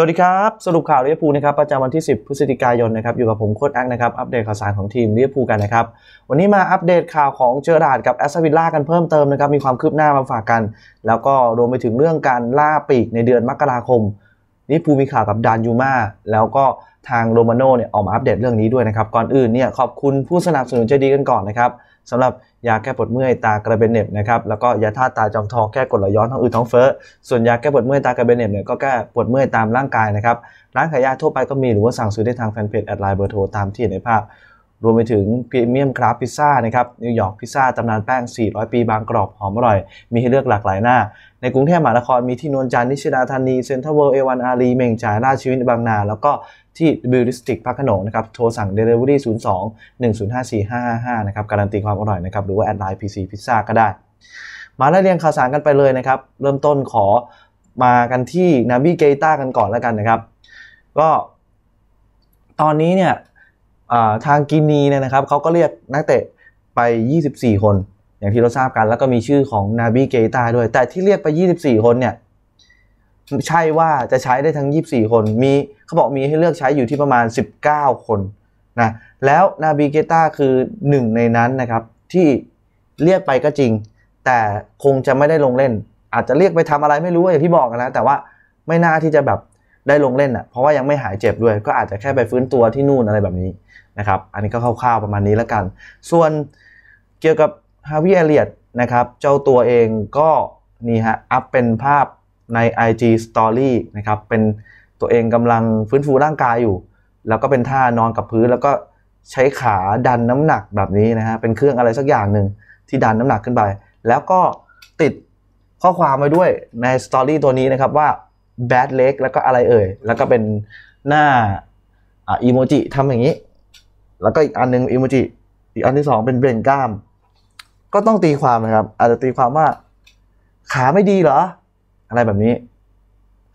สวัสดีครับ สรุปข่าวลเวียบูนะครับประจำวันที่ 10 พฤศจิกายนนะครับอยู่กับผมโค้ชอักนะครับอัปเดตข่าวสารของทีมลเวียบูกันนะครับวันนี้มาอัปเดตข่าวของเจอร์ดาดกับแอสตันวิลล่ากันเพิ่มเติมนะครับมีความคืบหน้ามาฝากกัน แล้วก็รวมไปถึงเรื่องการล่าปีกในเดือนมกราคมนีเภูมีข่าวกับดานยูมาแล้วก็ทางโรมาโน่เนี่ยออกมาอัปเดตเรื่องนี้ด้วยนะครับก่อนอื่นเนี่ยขอบคุณผู้สนับสนุนใจดีกันก่อนนะครับสำหรับยาแก้ปวดเมื่อยตากระเบนเน็บนะครับ แล้วก็ยาธาตุตาจอมทองแก้กดไหลย้อนท้องอืดท้องเฟ้อ ส่วนยาแก้ปวดเมื่อยตากระเบนเน็บเนี่ยก็แก้ปวดเมื่อยตามร่างกายนะครับ ร้านขายยาทั่วไปก็มีหรือว่าสั่งซื้อได้ทางแฟนเพจแอดไลน์เบอร์โทรตามที่เห็นในภาพรวมไปถึงพรีเมียมคราฟพิซซ่านะครับนิวยอร์กพิซซ่าตำนานแป้ง 400 ปีบางกรอบหอมอร่อย มีให้เลือกหลากหลายหน้า ในกรุงเทพมหานครมีที่นวลจันทร์นิชดาธานี เซ็นทรัลเวิลด์เอวันอารีเมงจ่าย ราชวินบางนา แล้วก็ที่บิวติสติกพักขนงนะครับโทรสั่ง Delivery 02 105 4555นะครับ การันตีความอร่อยนะครับหรือว่าแอดไลน์พีซีพิซซ่าก็ได้มาไล่เรียงข่าวสารกันไปเลยนะครับ เริ่มต้นขอมากันที่นาบีเกต้ากันก่อนแล้วกันนะครับ ก็ ตอนนี้เนี่ยทางกินีเนี่ยนะครับเขาก็เรียกนักเตะไป 24 คน อย่างที่เราทราบกันแล้วก็มีชื่อของนาบีเกตาด้วย แต่ที่เรียกไป 24 คนเนี่ยใช่ว่าจะใช้ได้ทั้ง 24 คน มีเขาบอกมีให้เลือกใช้อยู่ที่ประมาณ 19 คนนะแล้วนาบีเกตาคือหนึ่งในนั้นนะครับที่เรียกไปก็จริง แต่คงจะไม่ได้ลงเล่น อาจจะเรียกไปทำอะไรไม่รู้อย่างที่บอกนะแต่ว่าไม่น่าที่จะแบบได้ลงเล่นอ่ะ เพราะว่ายังไม่หายเจ็บด้วย ก็อาจจะแค่ไปฟื้นตัวที่นู่นอะไรแบบนี้นะครับอันนี้ก็คร่าวๆประมาณนี้แล้วกัน ส่วนเกี่ยวกับฮาวิเอเลียดนะครับเจ้าตัวเองก็นี่ฮะอัพเป็นภาพใน IG Story นะครับเป็นตัวเองกำลังฟื้นฟูร่างกายอยู่ แล้วก็เป็นท่านอนกับพื้น แล้วก็ใช้ขาดันน้ำหนักแบบนี้นะฮะ เป็นเครื่องอะไรสักอย่างหนึ่งที่ดันน้ำหนักขึ้นไปแล้วก็ติดข้อความไว้ด้วยในสตอรี่ตัวนี้นะครับว่าแบดเล็กแล้วก็อะไรเอ่ยแล้วก็เป็นหน้าอีโมจิทำอย่างนี้ แล้วก็อีกอันนึงอีโมจิอีกอันที่สองเป็นเบรนกล้าม ก็ต้องตีความนะครับ อาจจะตีความว่า ขาไม่ดีเหรอ อะไรแบบนี้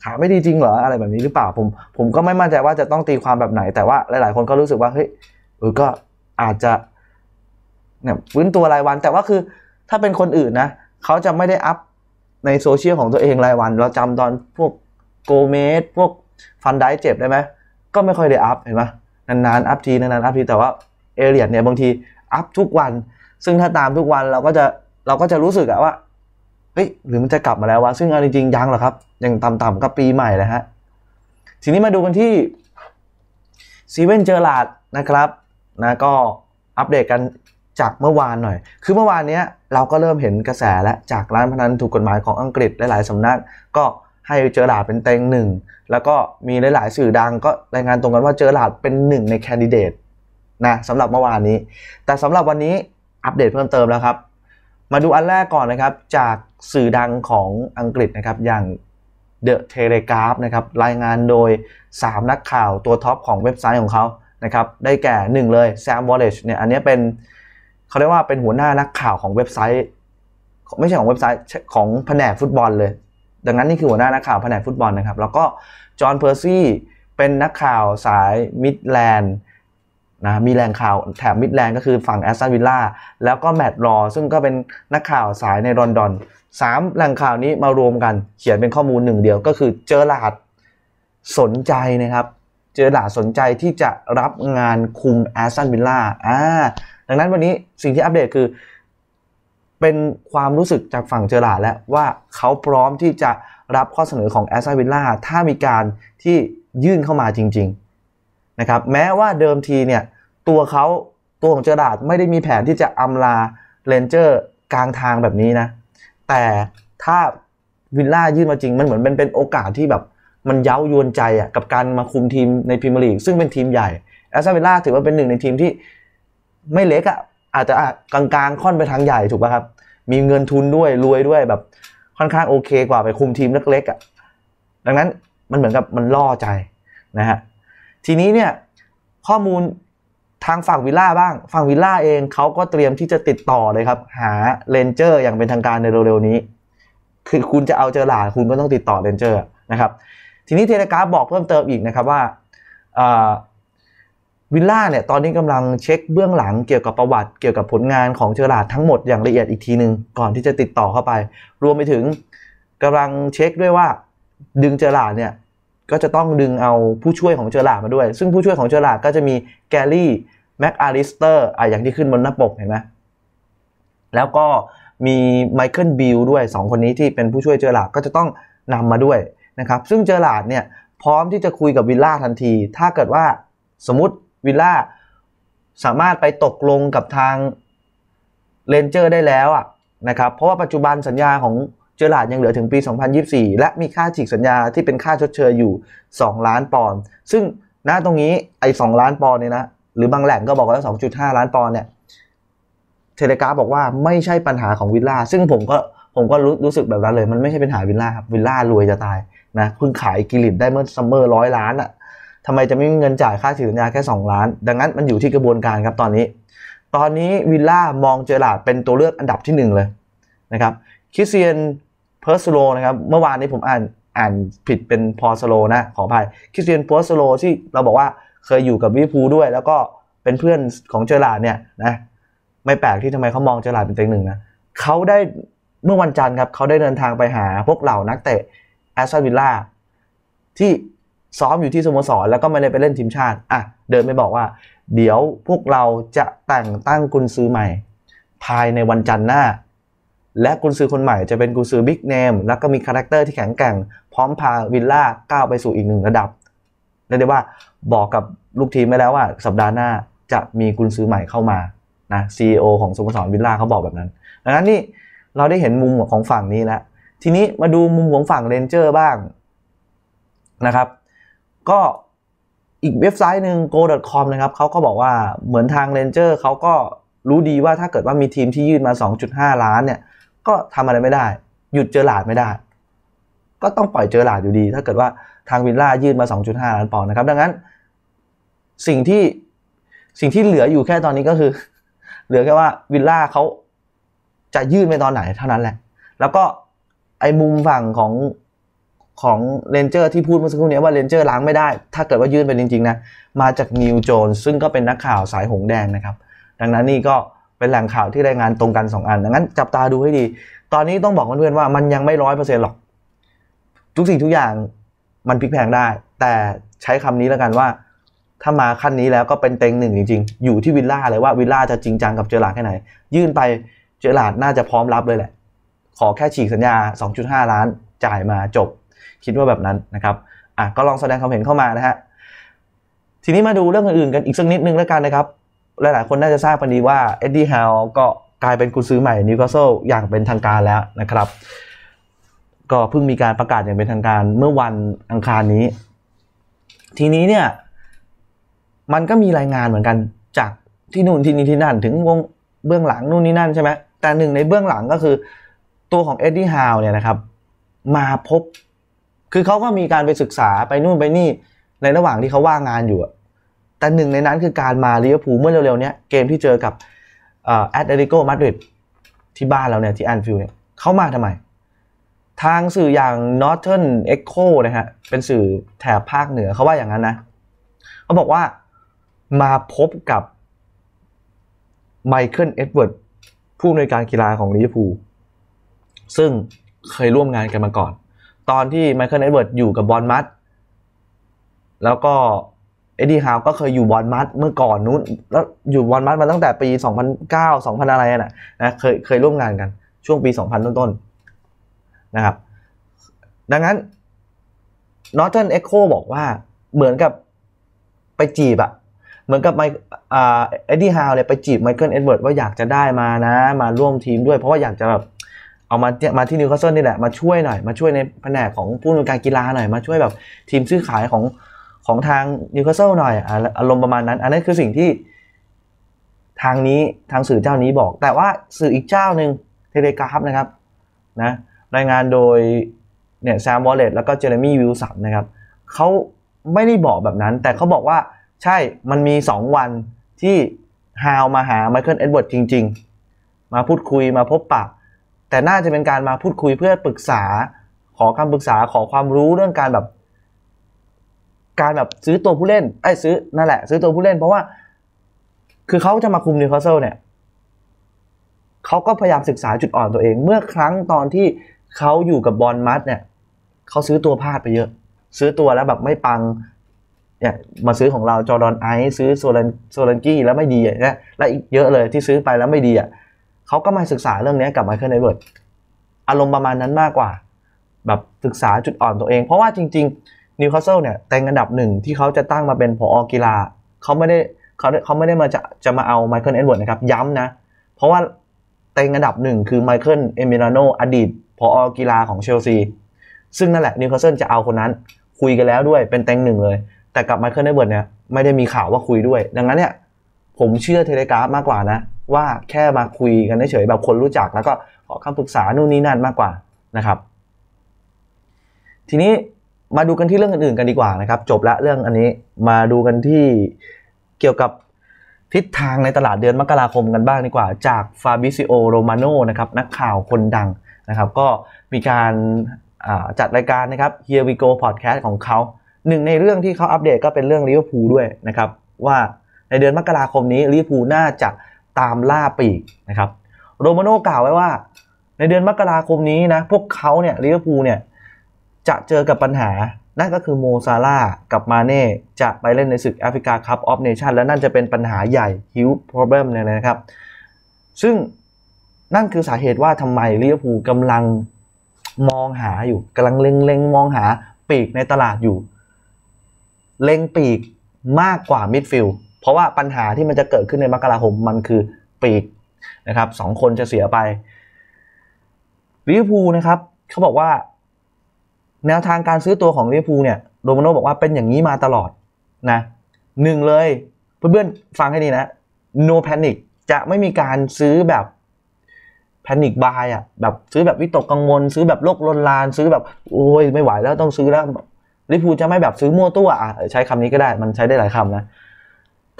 ขาไม่ดีจริงเหรออะไรแบบนี้หรือเปล่าผมผมก็ไม่มั่นใจว่าจะต้องตีความแบบไหน แต่ว่าหลายๆคนก็รู้สึกว่าเฮ้ยเออก็อาจจะเนี่ยฟื้นตัวรายวันแต่ว่าคือถ้าเป็นคนอื่นนะ เขาจะไม่ได้อัพในโซเชียลของตัวเองรายวัน เราจำตอนพวกโกเมสพวก ฟันได้เจ็บได้ไหมก็ไม่ค่อยได้อัพเห็นไหมนานๆอัพทีนานๆอัพทีแต่ว่า เอเรียดเนี่ย บางที อัพทุกวัน ซึ่งถ้าตามทุกวันเราก็จะเราก็จะรู้สึกอะว่าเฮ้ยหรือมันจะกลับมาแล้ววะซึ่งเอาจริง ๆ ยังหรอครับ ยังต่ำๆก็ปีใหม่เลยฮะทีนี้มาดูกันที่ซีเว่นเจอร์ลาดนะครับนะก็อัปเดตกันจากเมื่อวานหน่อย คือเมื่อวานเนี้ยเราก็เริ่มเห็นกระแสและจากร้านพนันถูกกฎหมายของอังกฤษหลายๆสำนักก็ให้เจอหลาดเป็นเต็งหนึ่งแล้วก็มีหลายๆสื่อดังก็รายงานตรงกันว่าเจอหลาดเป็นหนึ่งในแคนดิเดตนะสำหรับเมื่อวานนี้ แต่สำหรับวันนี้อัปเดตเพิ่มเติมแล้วครับ มาดูอันแรกก่อนนะครับจากสื่อดังของอังกฤษนะครับ อย่างเดอะเทเลกราฟนะครับรายงานโดย 3 นักข่าวตัวท็อปของเว็บไซต์ของเขานะครับได้แก่ 1 เลยแซมวอลเลชเนี่ยอันนี้เป็นเขาเรียกว่าเป็นหัวหน้านักข่าวของเว็บไซต์ ไม่ใช่ของเว็บไซต์ของแผนกฟุตบอลเลยดังนั้นนี่คือหัวหน้านักข่าวแผนกฟุตบอลนะครับ แล้วก็จอห์นเพอร์ซี่เป็นนักข่าวสายมิดแลนด์นะมีแรงข่าวแถบมิดแลนด์ก็คือฝั่งแอสตันวิลล่าแล้วก็แมดรอซึ่งก็เป็นนักข่าวสายในลอนดอนสามแหล่งข่าวนี้มารวมกันเขียนเป็นข้อมูลหนึ่งเดียวก็คือเจอหลาดสนใจนะครับ เจอหลาดสนใจที่จะรับงานคุมแอสตันวิลล่าอ่าดังนั้นวันนี้สิ่งที่อัปเดตคือเป็นความรู้สึกจากฝั่งเจอราแล้วว่าเขาพร้อมที่จะรับข้อเสนอของแอสตันวิลล่าถ้ามีการที่ยื่นเข้ามาจริงๆนะครับแม้ว่าเดิมทีเนี่ยตัวเขาตัวของเจอราด ไม่ได้มีแผนที่จะอำลาเลนเจอร์กลางทางแบบนี้นะแต่ถ้าวิลล่ายื่นมาจริง มันเหมือนเป็นเป็นโอกาสที่แบบมันเย้ายวนใจอ่ะกับการมาคุมทีมในพรีเมียร์ลีก ซึ่งเป็นทีมใหญ่แอสตันวิลล่าถือว่าเป็นหนึ่งในทีมที่ไม่เล็กอ่ะอาจจะกลางๆ ค่อนไปทางใหญ่ถูกป่ะครับ มีเงินทุนด้วยรวยด้วยแบบค่อนข้างโอเคกว่าไปคุมทีมเล็กๆอะ่ะดังนั้นมันเหมือนกับมันล่อใจนะฮะ ทีนี้เนี่ยข้อมูลทางฝั่งวิลล่าบ้าง ฝั่งวิลล่าเองเขาก็เตรียมที่จะติดต่อเลยครับ หาเลนเจอร์อย่างเป็นทางการในเร็วๆนี้ คือคุณจะเอาเจอหลาคุณก็ต้องติดต่อเลนเจอร์นะครับ ทีนี้เทเลกราฟบอกเพิ่มเติมอีกนะครับว่าวิลล่าเนี่ยตอนนี้กำลังเช็คเบื้องหลังเกี่ยวกับประวัติเกี่ยวกับผลงานของเจอราดทั้งหมดอย่างละเอียดอีกทีหนึ่งก่อนที่จะติดต่อเข้าไป รวมไปถึง กำลังเช็คด้วยว่าดึงเจอราดเนี่ยก็จะต้องดึงเอาผู้ช่วยของเจอราดมาด้วย ซึ่งผู้ช่วยของเจอราดก็จะมีแกลลี่แม็กอาริสเตอร์อะอย่างที่ขึ้นบนหน้าปกเห็นไหมแล้วก็มีไมเคิลบิลด้วย 2 คนนี้ที่เป็นผู้ช่วยเจอราดก็จะต้องนำมาด้วยนะครับซึ่งเจอราดเนี่ยพร้อมที่จะคุยกับวิลล่าทันที ถ้าเกิดว่าสมมติวิลล่าสามารถไปตกลงกับทางเลนเจอร์ได้แล้วอ่ะนะครับเพราะว่าปัจจุบันสัญญาของเจอร์ลาดยังเหลือถึงปี 2024 และมีค่าฉีกสัญญาที่เป็นค่าชดเชยอยู่ 2 ล้านปอนด์ซึ่งหน้าตรงนี้ไอ้ 2 ล้านปอนด์เนี่ยนะหรือบางแหล่งก็บอกว่า 2.5 ล้านปอนด์เนี่ยเทเลกราบอกว่าไม่ใช่ปัญหาของวิลล่า ซึ่งผมก็ผมก็รู้รู้สึกแบบนั้นเลย มันไม่ใช่ปัญหาวิลล่าครับวิลล่ารวยจะตายนะคุณขายกิลิตได้เมื่อซัมเมอร์ร้อยล้านอะ่ะทำไมจะไม่มีเงินจ่ายค่าสินสัญญาแค่ 2 ล้าน ดังนั้นมันอยู่ที่กระบวนการครับตอนนี้ ตอนนี้วิลล่ามองเจอราดเป็นตัวเลือกอันดับที่1เลยนะครับ คริสเตียนเพอร์สโลนะครับเมื่อวานนี้ผมอ่านอ่านผิดเป็นพอสโลนะขออภัย คริสเตียนเพอร์สโลที่เราบอกว่าเคยอยู่กับวิพูด้วย แล้วก็เป็นเพื่อนของเจอราดเนี่ยนะไม่แปลกที่ทำไมเขามองเจอราดเป็นตัวหนึ่งนะเขาได้เมื่อวันจันทร์ครับเขาได้เดินทางไปหาพวกเหล่านักเตะแอสตันวิลล่าที่ซ้อมอยู่ที่สโมสรแล้วก็ไม่ได้ไปเล่นทีมชาติอ่ะเดินไปบอกว่า เดี๋ยวพวกเราจะแต่งตั้งกุนซือใหม่ ภายในวันจันทร์หน้า และกุนซือคนใหม่จะเป็นกุนซือบิ๊กเนมแล้วก็มีคาแรคเตอร์ที่แข็งแกร่งพร้อมพาวิลล่าก้าวไปสู่อีกหนึ่งระดับ เรียกได้ว่าบอกกับลูกทีมไปแล้วว่า สัปดาห์หน้าจะมีกุนซือใหม่เข้ามานะซีอของสโมสรวิลล่าเขาบอกแบบนั้นดังนั้นนี่เราได้เห็นมุมของฝั่งนี้แล้วทีนี้มาดูมุมของฝั่งเรนเจอร์บ้างนะครับก็อีกเว็บไซต์หนึ่ง go.com นะครับเขาก็บอกว่าเหมือนทางเรนเจอร์เขาก็รู้ดีว่าถ้าเกิดว่ามีทีมที่ยื่นมา 2.5 ล้านเนี่ย ก็ทำอะไรไม่ได้ หยุดเจอหลาดไม่ได้ ก็ต้องปล่อยเจอหลาดอยู่ดี ถ้าเกิดว่าทางวินล่ายื่นมา 2.5 ล้านปอนด์นะครับดังนั้นสิ่งที่สิ่งที่เหลืออยู่แค่ตอนนี้ก็คือ เหลือแค่ว่าวินล่าเขาจะยื่นไปตอนไหนเท่านั้นแหละแล้วก็ไอ้มุมฝั่งของของเรนเจอร์ที่พูดเมื่อสักครู่นี้ว่าเรนเจอร์ล้างไม่ได้ ถ้าเกิดว่ายื่นไปจริงๆนะ มาจากนิวโจนซึ่งก็เป็นนักข่าวสายหงแดงนะครับ ดังนั้นนี่ก็เป็นแหล่งข่าวที่รายงานตรงกัน 2 อัน ดังนั้นจับตาดูให้ดี ตอนนี้ต้องบอกเพื่อนๆว่ามันยังไม่ร้อยเปอร์เซ็นต์หรอก ทุกสิ่งทุกอย่างมันพลิกแพงได้ แต่ใช้คำนี้แล้วกันว่า ถ้ามาขั้นนี้แล้วก็เป็นเต็งหนึ่งจริงๆ อยู่ที่วิลล่าเลยว่าวิลล่าจะจริงจังกับเจอร์ลาดแค่ไหน ยื่นไปเจอร์ลาดน่าจะพร้อมรับเลยแหละ ขอแค่ฉีกสัญญา 2.5 ล้าน จ่ายมาจบคิดว่าแบบนั้นนะครับ อ่ะ ก็ลองแสดงความเห็นเข้ามานะฮะ ทีนี้มาดูเรื่องอื่นๆกันอีกสักนิดนึงแล้วกันนะครับ หลายๆ คนน่าจะทราบกันดีว่าเอ็ดดี้ฮาวก็กลายเป็นกุญซื้อใหม่นิวคาสเซิลอย่างเป็นทางการแล้วนะครับ ก็เพิ่งมีการประกาศอย่างเป็นทางการเมื่อวันอังคารนี้ ทีนี้เนี่ย มันก็มีรายงานเหมือนกันจากที่นู่นที่นี่ที่นั่นถึงวงเบื้องหลังนู่นนี่นั่นใช่ไหมแต่หนึ่งในเบื้องหลังก็คือตัวของเอ็ดดี้ฮาวเนี่ยนะครับมาพบคือเขาก็มีการไปศึกษาไปนู่นไปนี่ ในระหว่างที่เขาว่างงานอยู่ แต่หนึ่งในนั้นคือการมาลิเวอร์พูลเมื่อเร็วๆนี้เกมที่เจอกับแอตเลติโกมาดริดที่บ้านเราเนี่ย ที่แอนฟิลด์เนี่ยเขามาทำไม ทางสื่ออย่าง Northern Echo นะฮะ เป็นสื่อแถบภาคเหนือเขาว่าอย่างนั้นนะเขาบอกว่ามาพบกับไมเคิลเอ็ดเวิร์ดผู้อำนวยการกีฬาของลิเวอร์พูลซึ่งเคยร่วมงานกันมาก่อนตอนที่ไมเคิลเอ็ดเวิร์ดอยู่กับบอลมัดแล้วก็เอ็ดดี้ฮาวก็เคยอยู่บอลมัดเมื่อก่อนนู้นแล้วอยู่บอลมัดมาตั้งแต่ปี 2009 2000 อะไรน่ะนะเคยเคยร่วมงานกันช่วงปี 2000 ต้นๆนนะครับ ดังนั้นนอร์ตันเอ็กโคบอกว่าเหมือนกับไปจีบอะเหมือนกับไมเอ็ดดี้ฮาวเนี่ยไปจีบไมเคิลเอ็ดเวิร์ดว่าอยากจะได้มานะ มาร่วมทีมด้วยเพราะว่าอยากจะแบบเอามามาที่นิวคาสเซิลนี่แหละ มาช่วยหน่อยมาช่วยในแผนกของผู้นำการกีฬาหน่อยมาช่วยแบบทีมซื้อขายของของทางนิวคาสเซิลหน่อยอารมณ์ประมาณนั้น อันนั้นคือสิ่งที่ทางนี้ทางสื่อเจ้านี้บอก แต่ว่าสื่ออีกเจ้าหนึ่งเทเลกราฟนะครับนะรายงานโดยเนี่ยแซมวอลเลตแล้วก็เจเรมี่วิลสันนะครับเขาไม่ได้บอกแบบนั้น แต่เขาบอกว่าใช่มันมี 2 วันที่ฮาวมาหาไมเคิลเอ็ดเวิร์ดจริง ๆ มาพูดคุยมาพบปะแต่น่าจะเป็นการมาพูดคุยเพื่อปรึกษาขอคำปรึกษา ขอความรู้เรื่องการแบบการแบบซื้อตัวผู้เล่นไอ้ซื้อนั่นแหละซื้อตัวผู้เล่น เพราะว่า คือเขาจะมาคุมนิวคาสเซิลเนี่ยเขาก็พยายามศึกษาจุดอ่อนตัวเอง เมื่อครั้งตอนที่เขาอยู่กับบอลมัดเนี่ยเขาซื้อตัวพลาดไปเยอะ ซื้อตัวแล้วแบบไม่ปังเนี่ยมาซื้อของเราจอร์แดนไอซ์ซื้อโซลันโซลันกี้แล้วไม่ดีเนี่ยและอีกเยอะเลยที่ซื้อไปแล้วไม่ดีอ่ะเขาก็มาศึกษาเรื่องนี้กับไมเคิลไอเวิร์ดอารมณ์ประมาณนั้นมากกว่า แบบศึกษาจุดอ่อนตัวเองเพราะว่าจริงๆนิวคาสเซิลเนี่ย แต่งอันดับหนึ่งที่เขาจะตั้งมาเป็นผอกีฬาเขาไม่ได้เขาเขาไม่ได้มาจะจะมาเอาไมเคิลเอ็เวิร์ดนะครับย้ำนะ เพราะว่าแต่งอันดับหนึ่งคือไมเคิลเอมิลาโนอดีตผอกีฬาของเชลซี ซึ่งนั่นแหละนิวคาสเซิลจะเอาคนนั้น คุยกันแล้วด้วยเป็นแต่งหนึ่งเลยแต่กับไมเคิลเอเวิร์ดเนี่ยไม่ได้มีข่าวว่าคุยด้วย ดังนั้นเนี่ยผมเชื่อเทเลกราฟมากกว่านะว่าแค่มาคุยกันเฉยแบบคนรู้จักแล้วก็ขอคำปรึกษานู่นนี่นั่นมากกว่านะครับ ทีนี้มาดูกันที่เรื่องอื่นๆกันดีกว่านะครับจบละเรื่องอันนี้มาดูกันที่เกี่ยวกับ ทิศทางในตลาดเดือนมกราคมกันบ้างดีกว่า จากฟาบิซิโอโรมาโนนะครับนักข่าวคนดังนะครับ ก็มีการจัดรายการนะครับ Here We Go Podcast ของเขาหนึ่งในเรื่องที่เขาอัปเดตก็เป็นเรื่องลิเวอร์พูลด้วยนะครับว่าในเดือนมกราคมนี้ลิเวอร์พูลน่าจะตามล่าปีกนะครับโรมาโน่กล่าวไว้ว่าในเดือนมกราคมนี้นะพวกเขาเนี่ยลิเวอร์พูลเนี่ย จะเจอกับปัญหา นั่นก็คือโมซาร่ากับมาเน่ จะไปเล่นในศึกแอฟริกาคัพออฟเนชั่นและนั่นจะเป็นปัญหาใหญ่ ฮิวปรอบเบิมเลยนะครับ ซึ่งนั่นคือสาเหตุว่าทำไมลิเวอร์พูลกำลังมองหาอยู่กำลังเล็งๆมองหาปีกในตลาดอยู่ เล็งปีกมากกว่ามิดฟิลด์เพราะว่าปัญหาที่มันจะเกิดขึ้นในมกราคมมันคือปีกนะครับสองคนจะเสียไปลิเวอร์พูลนะครับ เขาบอกว่า แนวทางการซื้อตัวของลิเวอร์พูลเนี่ยโดมาโนบอกว่าเป็นอย่างนี้มาตลอดนะหนึ่งเลย เพื่อนๆฟังให้ดีนะ no panic จะไม่มีการซื้อแบบแพนิคบายอ่ะแบบซื้อแบบวิตกกังวล ซื้อแบบโรคลนลาน ซื้อแบบโอ้ยไม่ไหวแล้วต้องซื้อแล้วลิพูจะไม่แบบซื้อมั่วตัวอ่ะใช้คำนี้ก็ได้มันใช้ได้หลายคำนะ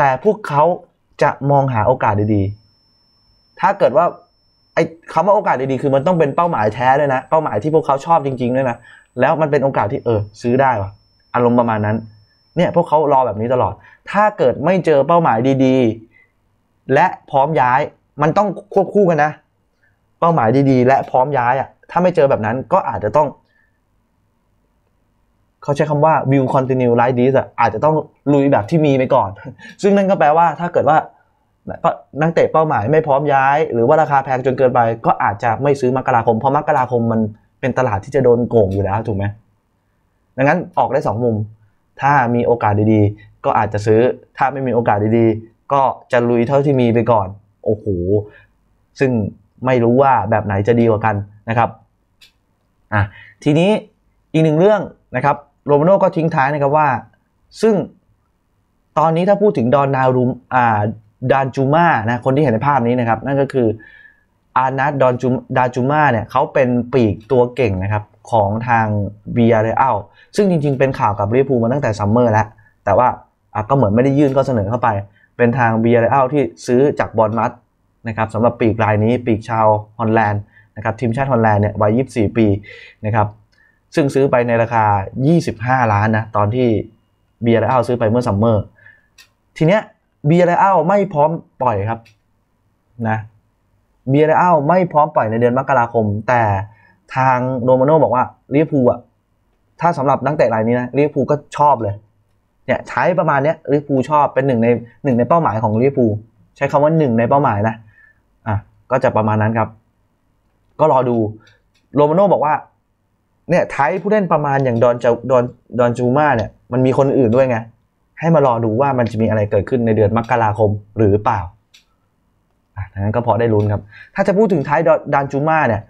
แต่พวกเขาจะมองหาโอกาสดีๆ ถ้าเกิดว่าไอ้คำว่าโอกาสดีๆ คือมันต้องเป็นเป้าหมายแท้ด้วยนะ เป้าหมายที่พวกเขาชอบจริงๆ ด้วยนะ แล้วมันเป็นโอกาสที่เออซื้อได้วะอารมณ์ประมาณนั้น เนี่ยพวกเขารอแบบนี้ตลอด ถ้าเกิดไม่เจอเป้าหมายดีๆ และพร้อมย้าย มันต้องควบคู่กันนะ เป้าหมายดีๆ และพร้อมย้ายอ่ะถ้าไม่เจอแบบนั้นก็อาจจะต้องเขาใช้คำว่า will continue like this อะอาจจะต้องลุยแบบที่มีไปก่อน ซึ่งนั่นก็แปลว่าถ้าเกิดว่า นักเตะเป้าหมายไม่พร้อมย้ายหรือว่าราคาแพงจนเกินไปก็อาจจะไม่ซื้อมกราคมเพราะมกราคมมันเป็นตลาดที่จะโดนโกงอยู่แล้วถูกไหมดังนั้นออกได้ 2 มุม ถ้ามีโอกาสดีๆ ก็อาจจะซื้อ ถ้าไม่มีโอกาสดีๆ ก็จะลุยเท่าที่มีไปก่อนโอ้โห ซึ่งไม่รู้ว่าแบบไหนจะดีกว่ากันนะครับ อ่ะทีนี้อีกหนึ่งเรื่องนะครับโรมาโน่ก็ทิ้งท้ายนะครับว่าซึ่งตอนนี้ถ้าพูดถึงดอนนารูมอ่าดานจูมานะคนที่เห็นในภาพนี้นะครับ นั่นก็คือ อานัทดอนจูดาจูมาเนี่ย เขาเป็นปีกตัวเก่งนะครับ ของทางเบียเรอัลซึ่งจริงๆเป็นข่าวกับเรีร์พูลมาตั้งแต่ซัมเมอร์แล้ว แต่ว่าก็เหมือนไม่ได้ยื่นก็เสนอเข้าไป เป็นทางเบียเรอัลที่ซื้อจากบอลมัตนะครับสำหรับปีกรายนี้ปีกชาวฮอลแลนด์นะครับทีมชาติฮอลแลนด์เนี่ยวัย24 ปีนะครับซึ่งซื้อไปในราคา 25 ล้านนะตอนที่เบียร์ไลอัลซื้อไปเมื่อซัมเมอร์ทีเนี้ยเบียร์ไลอัลไม่พร้อมปล่อยครับนะเบียร์ไลอัลไม่พร้อมปล่อยในเดือนมกราคม แต่ทางโรมาโน่บอกว่าิเรียบูอ่ะถ้าสำหรับนักเตะรายนี้นะิเรียบูก็ชอบเลยเนี่ยใช้ประมาณเนี้ยลิฟรูชอบเป็นหนึ่งในหนึ่งในเป้าหมายของลิฟรูใช้คำว่าหนึ่งในเป้าหมายนะอ่ะก็จะประมาณนั้นครับ ก็รอดูโรมาโน่บอกว่าเนี่ยไทยผู้เล่นประมาณอย่างดอนจดอนดอนจูมาเนี่ยมันมีคนอื่นด้วยไง ให้มารอดูว่ามันจะมีอะไรเกิดขึ้นในเดือนมกราคมหรือเปล่าดังนั้นก็พอได้ลุ้นครับ ถ้าจะพูดถึงไทยดอนจูมาเนี่ย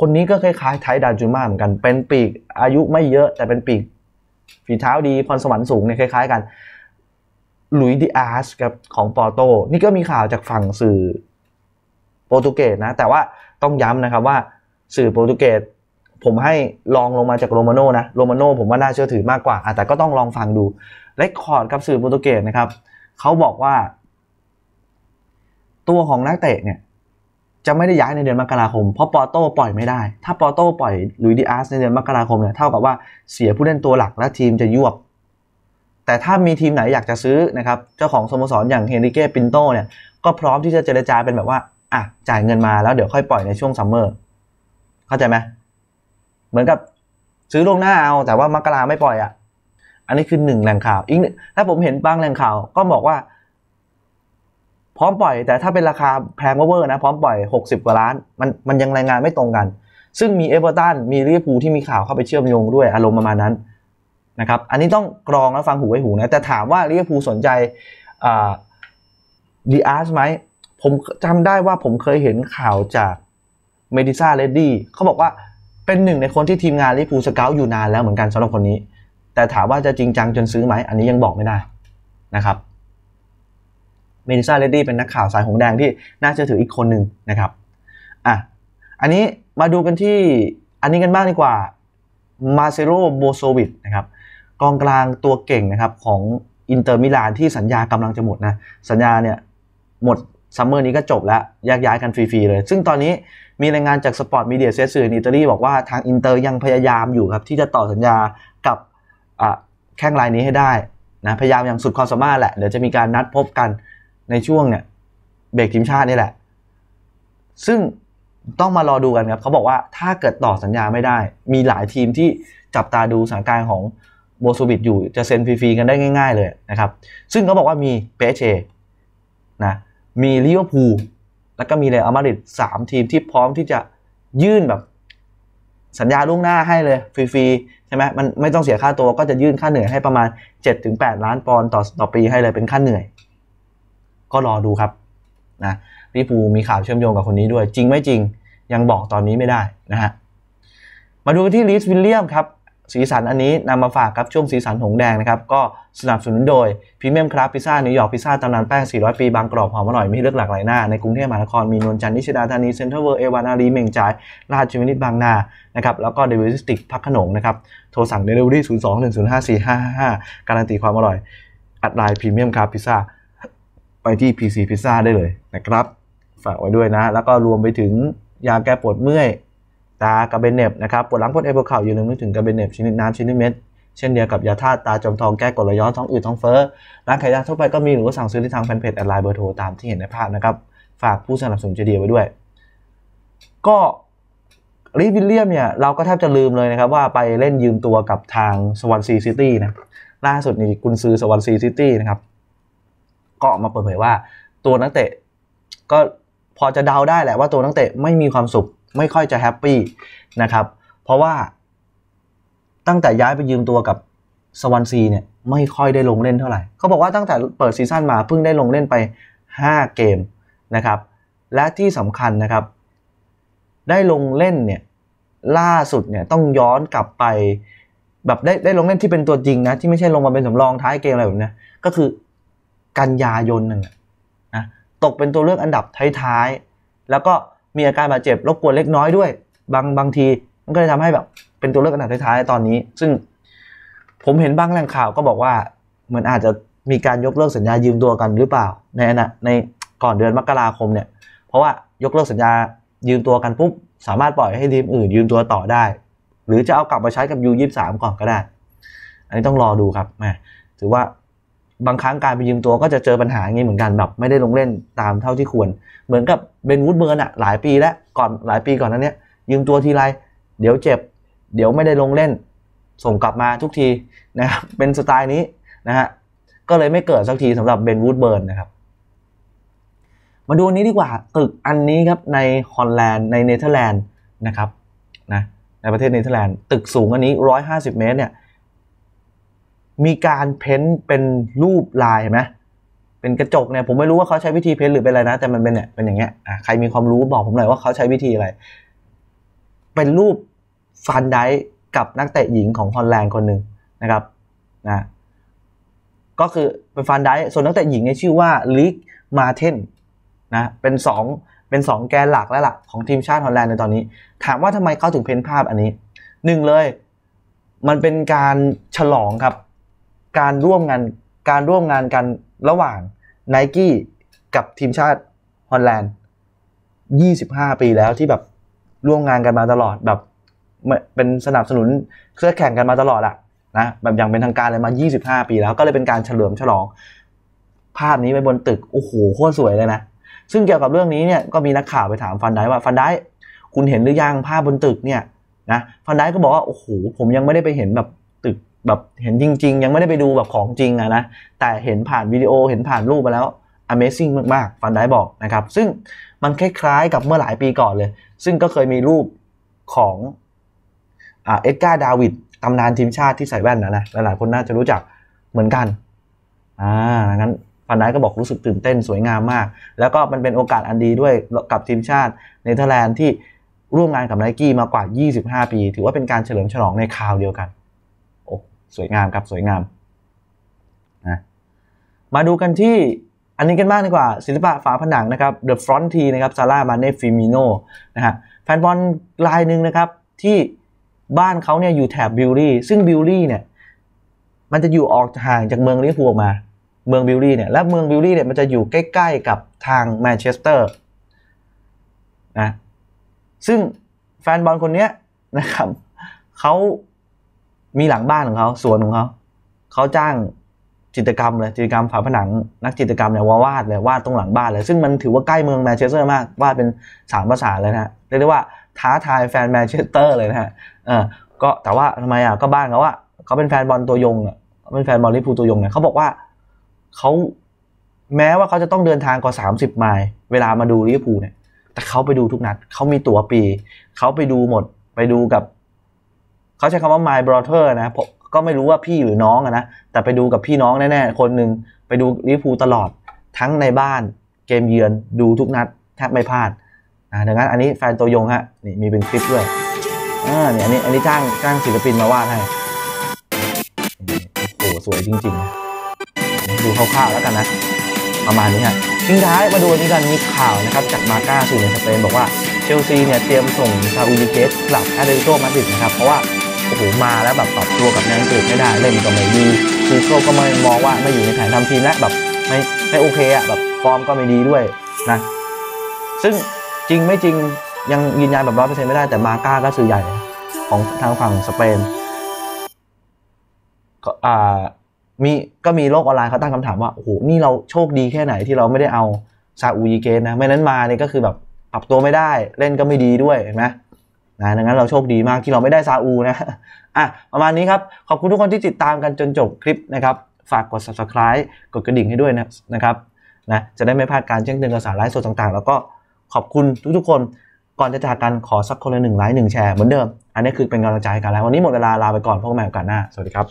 คนนี้ก็คล้ายๆไทยดอนจูมาเหมือนกันเป็นปีกอายุไม่เยอะแต่เป็นปีก ฝีเท้าดีพรสวรรค์สูงเนี่ยคล้ายๆ กันลุยดิอาสกับของปอโตนี่ก็มีข่าวจากฝั่งสื่อโปรตุเกสนะแต่ว่าต้องย้ำนะครับว่าสื่อโปรตุเกสผมให้ลองลงมาจากโรมาโน่นะโรมาโน่ผมว่าน่าเชื่อถือมากกว่าแต่ก็ต้องลองฟังดูเรคคอร์ดกับสื่อโปรตุเกสนะครับ เขาบอกว่า ตัวของนักเตะเนี่ย จะไม่ได้ย้ายในเดือนมกราคมเพราะปอโต้ปล่อยไม่ได้ถ้าปอโต้ปล่อยลุยดิอาสในเดือนมกราคมเนี่ยเท่ากับว่าเสียผู้เล่นตัวหลักและทีมจะยวบแต่ถ้ามีทีมไหนอยากจะซื้อนะครับเจ้าของสโมสรอย่างเฮนริเก้ปินโต เนี่ยก็พร้อมที่จะเจรจาเป็นแบบว่าอ่ะจ่ายเงินมาแล้วเดี๋ยวค่อยปล่อยในช่วงซัมเมอร์เข้าใจไหมเหมือนกับซื้อล่วงหน้าเอา แต่ว่ามกราไม่ปล่อยอะ่ะ อันนี้คือหนึ่งแหล่งข่าวอีกถ้าผมเห็นบางแหล่งข่าว ก็บอกว่า พร้อมปล่อย แต่ถ้าเป็นราคาแพงเวอร์นะ พร้อมปล่อย 60 กว่าล้าน มันมันยังรายงานไม่ตรงกัน ซึ่งมีเอเวอร์ตันมีลเรียบูที่มีข่าวเข้าไปเชื่อมโยงด้วยอารมณ์ประมาณนั้นนะครับ อันนี้ต้องกรองแล้วฟังหูไว้หูนะแต่ถามว่าลเรียบูสนใจดีอาร์สไหมผมจำได้ว่าผมเคยเห็นข่าวจากเมดิซ่าเลดดี้เขาบอกว่าเป็นหนึ่งในคนที่ทีมงานลิปูสเกลอยู่นานแล้วเหมือนกันสำหรับคนนี้ แต่ถามว่าจะจริงจังจนซื้อไหม อันนี้ยังบอกไม่ได้นะครับเมดิซ่าเลดดี้เป็นนักข่าวสายหงแดงที่น่าเชื่อถืออีกคนหนึ่งนะครับอ่ะอันนี้มาดูกันที่อันนี้กันบ้างดีกว่ามาเซโรโบโซวิชนะครับกองกลางตัวเก่งนะครับของอินเตอร์มิลานที่สัญญากำลังจะหมดนะสัญญาเนี่ยหมดซัมเมอร์นี้ก็จบแล้วแยกย้ายกันฟรีๆเลย ซึ่งตอนนี้มีรายงานจากสปอร์ตมีเดียเซสื่ออิตาลีบอกว่าทางอินเตอร์ยังพยายามอยู่ครับที่จะต่อสัญญากับแข้งรายนี้ให้ได้นะพยายามอย่างสุดความสามารถแหละเดี๋ยวจะมีการนัดพบกันในช่วงเนี่ยเบรกทีมชาตินี่แหละ ซึ่งต้องมารอดูกันครับเขาบอกว่าถ้าเกิดต่อสัญญาไม่ได้ มีหลายทีมที่จับตาดูสถานการณ์ของโบซูบิดอยู่จะเซ็นฟรีๆกันได้ง่าย ๆเลยนะครับ ซึ่งเขาบอกว่ามีเปเชนะมีลิเวอร์พูลแล้วก็มีเรอัลมาดริดสามทีมที่พร้อมที่จะยื่นแบบสัญญาล่วงหน้าให้เลยฟรีๆใช่ไหมมันไม่ต้องเสียค่าตัวก็จะยื่นค่าเหนื่อยให้ประมาณ 7-8 ล้านปอนด์ต่อต่อปีให้เลยเป็นค่าเหนื่อยก็รอดูครับนะลิเวอร์พูลมีข่าวเชื่อมโยงกับคนนี้ด้วย จริงไม่จริงยังบอกตอนนี้ไม่ได้นะฮะมาดูที่ลีสวิลเลียมครับสีสันอันนี้นำมาฝากครับช่วงสีสันหงแดงนะครับ ก็สนับสนุนโดยพรีเมียมคราฟพิซซ่านิวยอร์กพิซซ่าตำนานแป้ง 400 ปีบางกรอบหอมอร่อยมีเลือกหลากหลายหน้า ในกรุงเทพมหานครมีนวลจันทร์นิชดาธานี เซ็นทรัลเวิร์เอวานารีเมงจ่ายราชวินิตบางนานะครับแล้วก็เดลิเวอรี่สติกพักขนงนะครับ โทรสั่งเดลิเวอรี่021054555 การันตีความอร่อยอัดไลน์พรีเมียมคราฟพิซซ่าไปที่ PC ิซซ่าได้เลยนะครับฝากไว้ด้วยนะแล้วก็รวมไปถึงยาแก้ปวดเมื่อยตากระเบนเนบนะครับปวดหลังปวดเอวปวดเข่าอย่าลืมนึกถึงกระเบนเนบชนิดน้ำชนิดเม็ดเช่นเดียวกับ ยาธาตุตาจอมทองแก้กดระย้อนท้องอืดท้องเฟ้อร้านขายยาทั่วไปก็มีหรือว่าสั่งซื้อที่ทางแฟนเพจออนไลน์เบอร์โทรตามที่เห็นในภาพนะครับฝากผู้สนับสนุนเจดีไว้ด้วย ก็ลิวิลเลียมเนี่ยเราก็แทบจะลืมเลยนะครับว่าไปเล่นยืมตัวกับทางสวอนซีซิตี้นะล่าสุดนี่กุนซือสวอนซีซิตี้นะครับก็มาเปิดเผยว่าตัวนักเตะก็พอจะเดาได้แหละว่าตัวนักเตะไม่มีความสุขไม่ค่อยจะแฮปปี้นะครับ เพราะว่าตั้งแต่ย้ายไปยืมตัวกับสวันซีเนี่ยไม่ค่อยได้ลงเล่นเท่าไหร่เขาบอกว่าตั้งแต่เปิดซีซั่นมาเพิ่งได้ลงเล่นไป 5 เกมนะครับ และที่สำคัญนะครับ ได้ลงเล่นเนี่ยล่าสุดเนี่ยต้องย้อนกลับไปแบบได้ได้ลงเล่นที่เป็นตัวจริงนะที่ไม่ใช่ลงมาเป็นสำรองท้ายเกมอะไรแบบนี้ก็คือกันยายนนึ่งนะตกเป็นตัวเลือกอันดับท้ายๆแล้วก็มีอาการบาดเจ็บรบกวนเล็กน้อยด้วย บางบางที มันก็เลยทำาให้แบบเป็นตัวเลือกขนาดท้ายๆตอนนี้ ซึ่งผมเห็นบางแหล่งข่าวก็บอกว่า มันอาจจะมีการยกเลิกสัญญายืมตัวกันหรือเปล่า ในอนะในก่อนเดือนมกราคมเนี่ย เพราะว่ายกเลิกสัญญายืมตัวกันปุ๊บสามารถปล่อยให้ทีมอื่นยืมตัวต่อได้ หรือจะเอากลับมาใช้กับยูยีก่อนก็ได้ อันนี้ต้องรอดูครับแมถือว่าบางครั้งการไปยืมตัวก็จะเจอปัญหาอย่างนี้เหมือนกันแบบไม่ได้ลงเล่นตามเท่าที่ควร เหมือนกับเบนวูดเบิร์นอะหลายปีแล้วก่อนหลายปีก่อนนั้นเนี่ยยืมตัวทีไรเดี๋ยวเจ็บ เดี๋ยวไม่ได้ลงเล่น ส่งกลับมาทุกทีนะครับเป็นสไตล์นี้นะฮะก็เลยไม่เกิดสักทีสำหรับเบนวูดเบิร์นนะครับมาดูนี้ดีกว่าตึกอันนี้ครับในฮอลแลนด์ในเนเธอร์แลนด์นะครับนะในประเทศเนเธอร์แลนด์ตึกสูงอันนี้ 150 เมตรเนี่ยมีการเพ้นเป็นรูปลายไหมเป็นกระจกเนี่ยผมไม่รู้ว่าเขาใช้วิธีเพ้นหรือเป็นอะไรนะ แต่มันเป็นเนี่ยเป็นอย่างเงี้ยใครมีความรู้บอกผมหน่อยว่าเขาใช้วิธีอะไร เป็นรูปฟันไดกับนักเตะหญิงของฮอลแลนด์คนหนึ่งนะครับนะก็คือเป็นฟันไดส่วนนักเตะหญิงเนี่ยชื่อว่าลิกมาเทนนะเป็นสองเป็นสองแกนหลักแล้วล่ะของทีมชาติฮอลแลนด์ในตอนนี้ ถามว่าทำไมเขาถึงเพ้นภาพอันนี้หนึ่งเลย มันเป็นการฉลองครับการร่วมงานการร่วมงานกันระหว่างไนกี้กับทีมชาติฮอลแลนด์ 25 ปีแล้วที่แบบร่วมงานกันมาตลอดแบบเป็นสนับสนุน เครือแข่งกันมาตลอดอะนะแบบอย่างเป็นทางการเลยมา 25 ปีแล้วก็เลยเป็นการเฉลิมฉลอง ภาพนี้ไปบนตึก โอ้โหโคตรสวยเลยนะ ซึ่งเกี่ยวกับเรื่องนี้เนี่ยก็มีนักข่าวไปถามฟันได้ว่าฟันได้คุณเห็นหรือยังภาพบนตึกเนี่ยนะฟันได้ก็บอกว่าโอ้โหผมยังไม่ได้ไปเห็นแบบตึกแบบเห็นจริงๆ ยังไม่ได้ไปดูแบบของจริงอะนะแต่เห็นผ่านวิดีโอเห็นผ่านรูปมาแล้ว Amazing มากๆฟันได้บอกนะครับซึ่งมันคล้ายๆ กับเมื่อหลายปีก่อนเลย ซึ่งก็เคยมีรูปของเอ็ดการ์ดาวิดตำนานทีมชาติที่ใส่แว่นนะนะหลายๆ คนน่าจะรู้จักเหมือนกันอ่างั้นฟันได้ก็บอกรู้สึกตื่นเต้นสวยงามมาก แล้วก็มันเป็นโอกาสอันดีด้วยกับทีมชาติเนเธอร์แลนด์ที่ร่วมงานกับไนกี้มากว่า 25 ปี ถือว่าเป็นการเฉลิมฉลองในคราวเดียวกันสวยงามครับสวยงามนะมาดูกันที่อันนี้กันบ้างดีกว่าศิลปะฝาผนังนะครับ The Frontier นะครับซาร่ามาเนฟิมิโนนะฮะแฟนบอลรายหนึ่งนะครับที่บ้านเขาเนี่ยอยู่แถบบิลลี่ ซึ่งบิลลี่เนี่ย มันจะอยู่ออกห่างจากเมืองลิเวอร์พูลมา เมืองบิลลี่เนี่ยและเมืองบิลลี่เนี่ย มันจะอยู่ใกล้ๆกับทางแมนเชสเตอร์นะซึ่งแฟนบอลคนเนี้ยนะครับเขามีหลังบ้านของเขาสวนของเขา เขาจ้างจิตรกรรมเลย จิตรกรรมฝาผนัง นักจิตรกรรมเนี่ยวาวาดเลย วาดตรงหลังบ้านเลย ซึ่งมันถือว่าใกล้เมืองแมนเชสเตอร์มากวาดเป็นสามภาษาเลยนะเรียกได้ว่าท้าทายแฟนแมนเชสเตอร์เลยนะฮะ เออ ก็แต่ว่าทำไมอ่ะ ก็บ้านเขาว่าเขาเป็นแฟนบอลตัวยงอ่ะเป็นแฟนบอลลิปูตัวยงเนี่ยเขาบอกว่าเขาแม้ว่าเขาจะต้องเดินทางกว่าสสามิบไมล์ เวลามาดูลิปพูเนี่ย แต่เขาไปดูทุกนัดเขามีตั๋วปี เขาไปดูหมด ไปดูกับเขาใช้คำว่า my brother นะก็ไม่รู้ว่าพี่หรือน้องนะ แต่ไปดูกับพี่น้องแน่ๆ คนหนึ่งไปดูลิฟูตลอดทั้งในบ้านเกมเยือนดูทุกนัด แทบไม่พลาดนะดังนั้นอันนี้แฟนตัวยงฮะนี่มีเป็นคลิปด้วย อ่าเนี่ยอันนี้อันนี้จ้างจ้างศิลปินมาวาดให้โอ้หสวยจริงๆ ดูคร่าวๆ แล้วกันนะประมาณนี้ฮะทิ้งท้ายมาดูนี้กันมีข่าวนะครับจากมาก้าสู่ในสเปนบอกว่าเชลซีเนี่ยเตรียมส่งซาอุดิเกสกลับอาเดโตมาดริดนะครับเพราะว่าโอ้โห มาแล้วแบบปรับตัวกับแนนเกตไม่ได้เล่นก็ไม่ดีคือโก็ไม่มองว่าไม่อยู่ในแผนทำทีมแล้วแบบไม่ไม่โอเคอะแบบฟอร์มก็ไม่ดีด้วยนะซึ่งจริงไม่จริงยังยืนยันแบบร้อยเปอร์เซ็นต์ไม่ได้แต่มาก้าก็สื่อใหญ่ของทางฝั่งสเปนก็อ่ามีก็มีโลกออนไลน์เขาตั้งคำถามว่าโอ้โหนี่เราโชคดีแค่ไหนที่เราไม่ได้เอาซาอุยเกนนะไม่นั้นมาเนี่ยก็คือแบบปรับตัวไม่ได้เล่นก็ไม่ดีด้วยเห็นไหมนะดังนั้นเราโชคดีมากที่เราไม่ได้ซาอูนะอ่ะประมาณนี้ครับ ขอบคุณทุกคนที่ติดตามกันจนจบคลิปนะครับ ฝากกด subscribe กดกระดิ่งให้ด้วยนะนะครับนะ จะได้ไม่พลาดการแจ้งเตือนข่าวสารไลฟ์สดต่างๆ แล้วก็ขอบคุณทุกๆคน ก่อนจะจากกันขอสักคนละหนึ่งไลค์หนึ่งแชร์เหมือนเดิม อันนี้คือเป็นกำลังใจให้กันแล้ว วันนี้หมดเวลา ลาไปก่อน พบกันใหม่โอกาสหน้า สวัสดีครับ